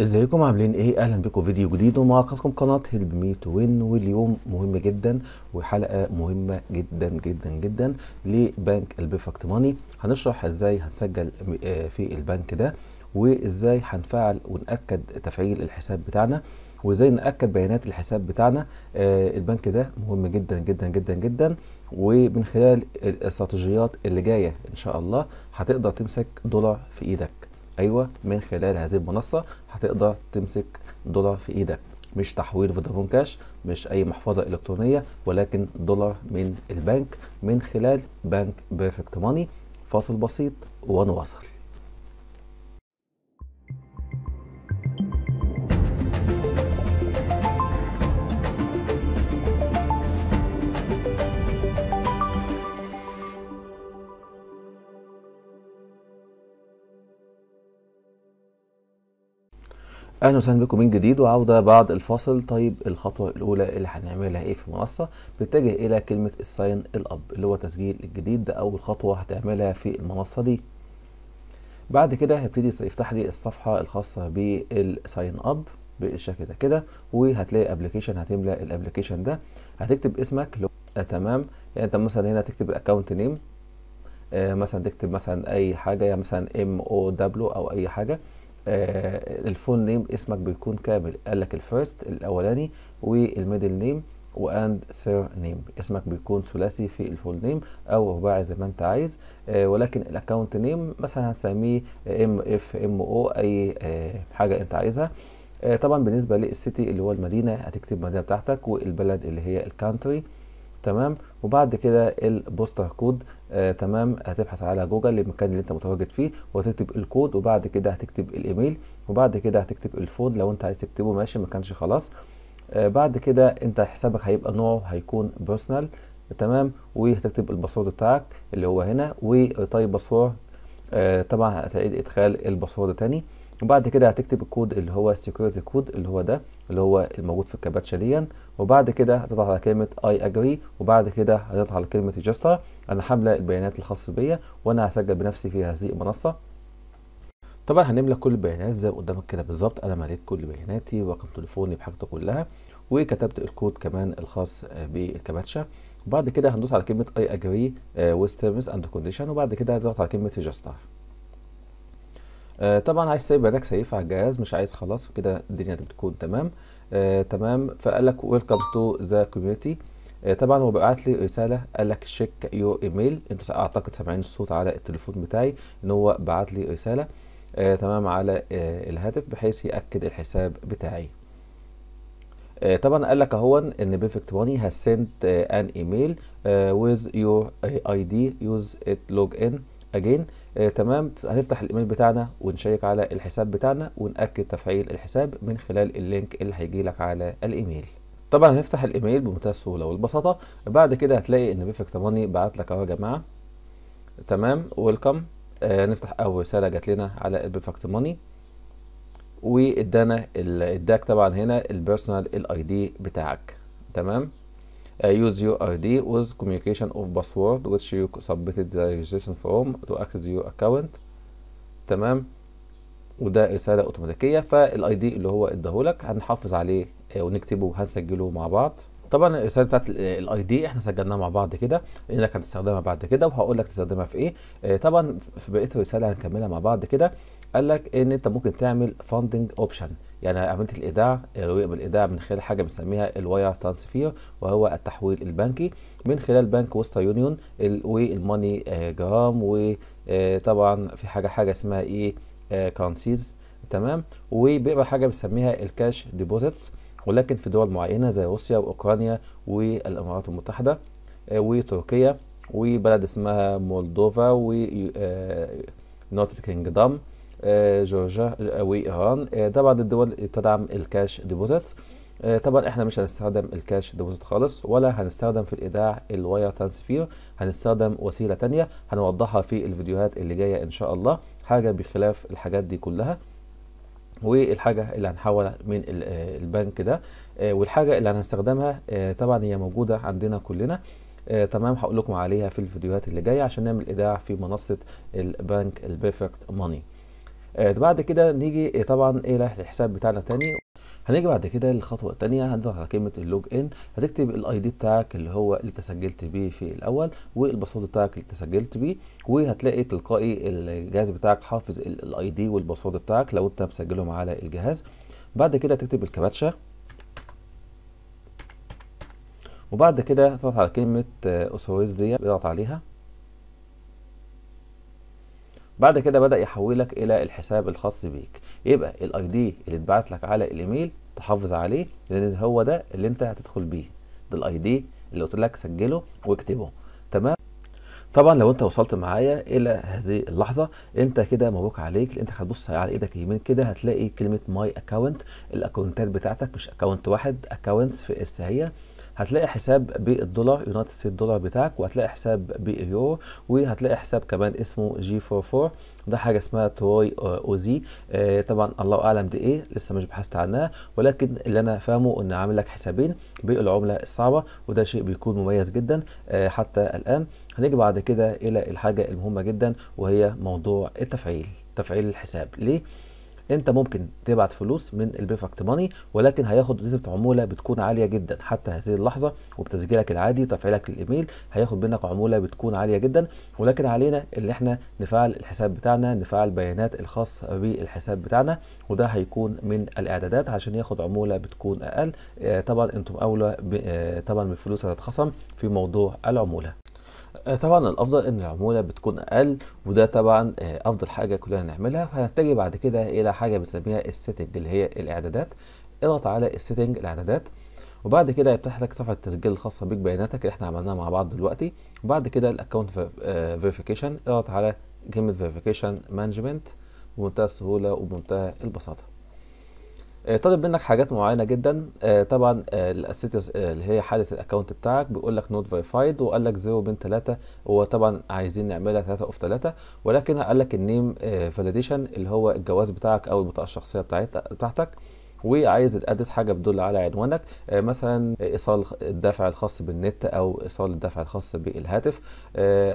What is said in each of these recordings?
ازيكم عاملين ايه اهلا بكم فيديو جديد ومعاكم قناه هيلب مي تو وين واليوم مهم جدا وحلقه مهمه جدا جدا جدا لبنك البيرفكت ماني هنشرح ازاي هنسجل آه، في البنك ده وازاي هنفعل ونأكد تفعيل الحساب بتاعنا وازاي نأكد بيانات الحساب بتاعنا آه، البنك ده مهم جدا جدا جدا جدا ومن خلال الاستراتيجيات اللي جايه ان شاء الله هتقدر تمسك دولار في ايدك ايوه من خلال هذه المنصه هتقدر تمسك دولار في ايدك مش تحويل فودافون كاش مش اي محفظه الكترونيه ولكن دولار من البنك من خلال بنك بيرفكت ماني فاصل بسيط ونواصل اهلا وسهلا بكم من جديد وعوده بعد الفاصل طيب الخطوه الاولى اللي هنعملها ايه في المنصه بتتجه الى كلمه الساين الاب اللي هو تسجيل الجديد ده اول خطوه هتعملها في المنصه دي بعد كده هيبتدي يفتح لي الصفحه الخاصه بالساين اب بالشكل ده كده وهتلاقي ابلكيشن هتملى الابلكيشن ده هتكتب اسمك لو... آه تمام يعني انت مثلا هنا تكتب الاكونت نيم آه مثلا تكتب مثلا اي حاجه يعني مثلا ام او دبليو او اي حاجه آه، الفول نيم اسمك بيكون كامل قال لك الفيرست الاولاني والميدل نيم واند سير نيم اسمك بيكون ثلاثي في الفول نيم او رباعي زي ما انت عايز آه ولكن الاكونت نيم مثلا هنسميه ام اف ام او اي آه حاجه انت عايزها آه طبعا بالنسبه للسيتي اللي هو المدينه هتكتب المدينه بتاعتك والبلد اللي هي الكانتري تمام وبعد كده البوستر كود آه تمام هتبحث على جوجل المكان اللي انت متواجد فيه وتكتب الكود وبعد كده هتكتب الايميل وبعد كده هتكتب الفون لو انت عايز تكتبه ماشي ما كانش خلاص آه بعد كده انت حسابك هيبقى نوعه هيكون بيرسونال تمام وهتكتب الباسورد بتاعك اللي هو هنا وطيب باسورد آه طبعا هتعيد ادخال الباسورد تاني وبعد كده هتكتب الكود اللي هو السكيورتي كود اللي هو ده اللي هو الموجود في الكباتشه دي وبعد كده هتضغط على كلمه اي اجري وبعد كده هتضغط على كلمه ريجستر انا حامله البيانات الخاصه بيا وانا هسجل بنفسي في هذه المنصه طبعا هنملى كل البيانات زي ما قدامك كده بالظبط انا مليت كل بياناتي ورقم تليفوني بحاجته كلها وكتبت الكود كمان الخاص بالكباتشه وبعد كده هندوس على كلمه اي اجري ويز تيرمز اند كونديشن وبعد كده هنضغط على كلمه ريجستر آه طبعا عايز سايب بيدك سيف على الجهاز مش عايز خلاص كده الدنيا بتكون تمام آه تمام فقال لك ويلكم تو ذا كوميونتي طبعا هو بعت لي رساله قال لك شيك يور ايميل انتوا اعتقد سامعين الصوت على التليفون بتاعي ان هو بعت لي رساله آه تمام على آه الهاتف بحيث ياكد الحساب بتاعي آه، طبعا قال لك اهو ان بيرفكت ماني هاز سنت ان ايميل ويز يور اي دي يوز ات لوج ان اجين آه تمام هنفتح الايميل بتاعنا ونشيك على الحساب بتاعنا ونأكد تفعيل الحساب من خلال اللينك اللي هيجي لك على الايميل طبعا هنفتح الايميل بمنتهى السهوله والبساطه بعد كده هتلاقي ان بيفك 8 بعت لك اهو يا جماعه تمام ويلكم آه نفتح اول رساله جات لنا على بيفك ماني وادانا اداك طبعا هنا البيرسونال الاي دي بتاعك تمام uh, use your ID with communication of password which you submitted the registration form to access your account تمام وده رسالة اوتوماتيكية فالاي دي اللي هو اداهولك هنحافظ عليه uh, ونكتبه وهنسجله مع بعض طبعا الرساله بتاعت الاي دي احنا سجلناها مع بعض كده لانك هتستخدمها بعد كده وهقول لك تستخدمها في ايه uh، طبعا في بقيه الرساله هنكملها مع بعض كده قال لك ان انت ممكن تعمل فاندنج اوبشن يعني عمليه الايداع آه، ويقبل الايداع من خلال حاجه بنسميها الواير ترانسفير وهو التحويل البنكي من خلال بنك وستر يونيون والماني آه، جرام وطبعا آه، في حاجه حاجه اسمها ايه كرنسيز تمام وبيقبل حاجه بنسميها الكاش ديبوزيتس ولكن في دول معينه زي روسيا واوكرانيا والامارات المتحده وتركيا وبلد اسمها مولدوفا و يونايتد كينجدم آه، جورجيا آه، وايران آه، بعض الدول بتدعم الكاش ديبوزيتس طبعا احنا مش هنستخدم الكاش ديبوزيت خالص ولا هنستخدم في الايداع الواير ترانسفير هنستخدم وسيله تانية هنوضحها في الفيديوهات اللي جايه ان شاء الله حاجه بخلاف الحاجات دي كلها والحاجه اللي هنحولها من البنك ده والحاجه اللي هنستخدمها طبعا هي موجوده عندنا كلنا تمام هقول لكم عليها في الفيديوهات اللي جايه عشان نعمل ايداع في منصه البنك البيرفكت ماني آه، بعد كده نيجي آه، طبعا الى إيه الحساب بتاعنا تاني هنيجي بعد كده للخطوه التانية هنضغط على كلمه اللوج ان هتكتب الاي دي بتاعك اللي هو اللي تسجلت بيه في الاول والباسورد بتاعك اللي تسجلت بيه وهتلاقي تلقائي الجهاز بتاعك حافظ الاي دي والباسورد بتاعك لو انت مسجلهم على الجهاز بعد كده تكتب الكباتشه وبعد كده تضغط على كلمه اوثورايز آه، دي اضغط عليها بعد كده بدا يحولك الى الحساب الخاص بيك يبقى الاي دي اللي اتبعت لك على الايميل تحافظ عليه لان هو ده اللي انت هتدخل بيه ده الاي دي اللي قلت لك سجله واكتبه تمام طبعا لو انت وصلت معايا الى هذه اللحظه انت كده مبروك عليك انت هتبص على ايدك يمين كده هتلاقي كلمه ماي اكونت الاكونتات بتاعتك مش اكونت واحد اكونتس في اس هي هتلاقي حساب بالدولار يونايتد ستيت دولار بتاعك وهتلاقي حساب باليورو وهتلاقي حساب كمان اسمه جي 44 ده حاجه اسمها توي آه، اوزي زي آه، طبعا الله اعلم دي ايه لسه مش بحثت عنها ولكن اللي انا فاهمه ان عامل لك حسابين بالعمله الصعبه وده شيء بيكون مميز جدا آه، حتى الان هنيجي بعد كده الى الحاجه المهمه جدا وهي موضوع التفعيل تفعيل الحساب ليه انت ممكن تبعت فلوس من البيفكت ماني ولكن هياخد نسبه عموله بتكون عاليه جدا حتى هذه اللحظه وبتسجيلك العادي وتفعيلك للايميل هياخد منك عموله بتكون عاليه جدا ولكن علينا ان احنا نفعل الحساب بتاعنا نفعل بيانات الخاصه بالحساب بتاعنا وده هيكون من الاعدادات عشان ياخد عموله بتكون اقل آه، طبعا انتم اولى آه، طبعا من الفلوس هتتخصم في موضوع العموله آه، طبعا الافضل ان العموله بتكون اقل وده طبعا آه، افضل حاجه كلنا نعملها فهنتجه بعد كده الى حاجه بنسميها السيتنج اللي هي الاعدادات اضغط على السيتنج الاعدادات وبعد كده هيفتح لك صفحه التسجيل الخاصه بيك بياناتك اللي احنا عملناها مع بعض دلوقتي وبعد كده الاكونت فيريفيكيشن آه، اضغط على كلمه فيريفيكيشن مانجمنت بمنتهى السهوله وبمنتهى البساطه آه، طالب منك حاجات معينه جدا آه، طبعا آه، الاسيتس اللي هي حاله الاكونت بتاعك بيقول لك نوت فيفايد وقال لك ثلاثه هو طبعا عايزين نعملها ثلاثه اوف ثلاثه ولكن قال لك النيم فاليديشن اللي هو الجواز بتاعك او البطاقه الشخصيه بتاعتك وعايز الادرس حاجه بتدل على عنوانك مثلا ايصال الدفع الخاص بالنت او ايصال الدفع الخاص بالهاتف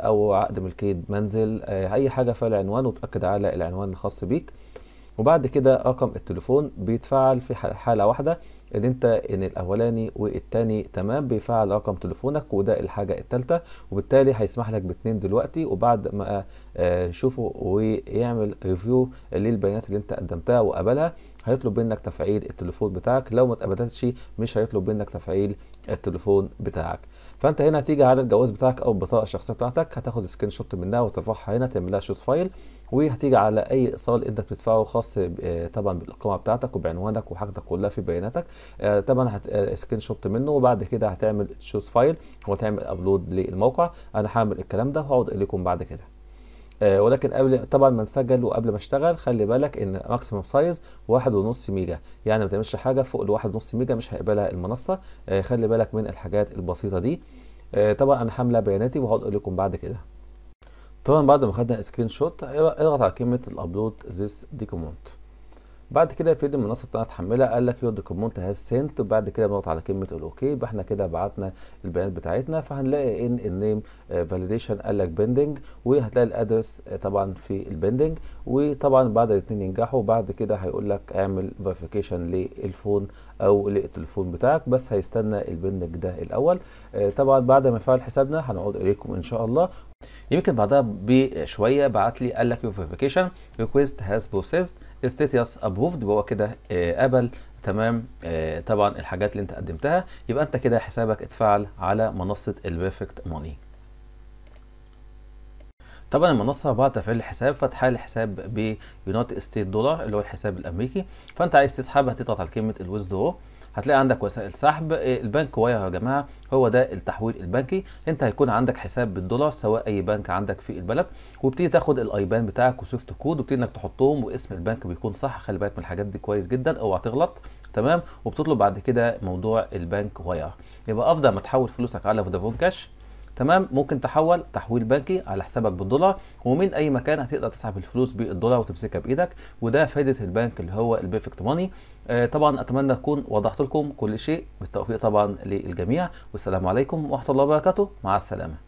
او عقد ملكيه منزل اي حاجه فيها العنوان وتاكد على العنوان الخاص بيك وبعد كده رقم التليفون بيتفعل في حاله واحده ان انت ان الاولاني والتاني تمام بيفعل رقم تليفونك وده الحاجه التالتة وبالتالي هيسمح لك باتنين دلوقتي وبعد ما يشوفه آه، ويعمل ريفيو للبيانات اللي انت قدمتها وقبلها هيطلب منك تفعيل التليفون بتاعك لو ما اتقبلتش مش هيطلب منك تفعيل التليفون بتاعك فانت هنا هتيجي على الجواز بتاعك او البطاقه الشخصيه بتاعتك هتاخد سكرين شوت منها وترفعها هنا تعمل لها شوز فايل وهتيجي على اي ايصال انت بتدفعه خاص آه، طبعا بالاقامه بتاعتك وبعنوانك وحاجتك كلها في بياناتك آه، طبعا سكرين شوت آه، منه وبعد كده هتعمل شوز فايل وتعمل ابلود للموقع انا هعمل الكلام ده وهقعد اقول لكم بعد كده آه، ولكن قبل طبعا ما نسجل وقبل ما اشتغل خلي بالك ان ماكسيمم سايز 1.5 ميجا يعني ما تعملش حاجه فوق ال 1.5 ميجا مش هيقبلها المنصه آه، خلي بالك من الحاجات البسيطه دي آه، طبعا انا حامله بياناتي وهقعد اقول لكم بعد كده طبعا بعد ما خدنا سكرين شوت اضغط على كلمه الابلود ذيس ديكومنت بعد كده يبتدي المنصه ان تحملها قال لك يور دوكيمنت هاز سنت وبعد كده بنضغط على كلمه الاوكي يبقى احنا كده بعتنا البيانات بتاعتنا فهنلاقي ان النيم فاليديشن آه، قال لك بيندنج وهتلاقي الادرس آه، طبعا في البيندنج وطبعا بعد الاثنين ينجحوا بعد كده هيقول لك اعمل فيريفيكيشن للفون او للتليفون بتاعك بس هيستنى البيندنج ده الاول آه، طبعا بعد ما يفعل حسابنا هنعود اليكم ان شاء الله يمكن بعدها بشويه بعت لي قال لك يور فيريفيكيشن ريكويست هاز بروسيسد استيتياس ابروفد هو كده آه، قبل تمام آه، طبعا الحاجات اللي انت قدمتها يبقى انت كده حسابك اتفعل على منصه البيرفكت ماني طبعا المنصه بعد تفعيل الحساب فتح الحساب بيونايتد ستيت دولار اللي هو الحساب الامريكي فانت عايز تسحب هتضغط على كلمه الويز درو هتلاقي عندك وسائل سحب إيه، البنك واير يا جماعه هو ده التحويل البنكي انت هيكون عندك حساب بالدولار سواء اي بنك عندك في البلد وبتيجي تاخد الايبان بتاعك وسويفت كود وبتيجي انك تحطهم واسم البنك بيكون صح خلي بالك من الحاجات دي كويس جدا اوعى تغلط تمام وبتطلب بعد كده موضوع البنك واير يبقى افضل ما تحول فلوسك على فودافون كاش تمام ممكن تحول تحويل بنكي على حسابك بالدولار ومن اي مكان هتقدر تسحب الفلوس بالدولار وتمسكها بايدك وده فائده البنك اللي هو البيرفكت ماني آه طبعا اتمنى اكون وضحت لكم كل شيء بالتوفيق طبعا للجميع والسلام عليكم ورحمه الله وبركاته مع السلامه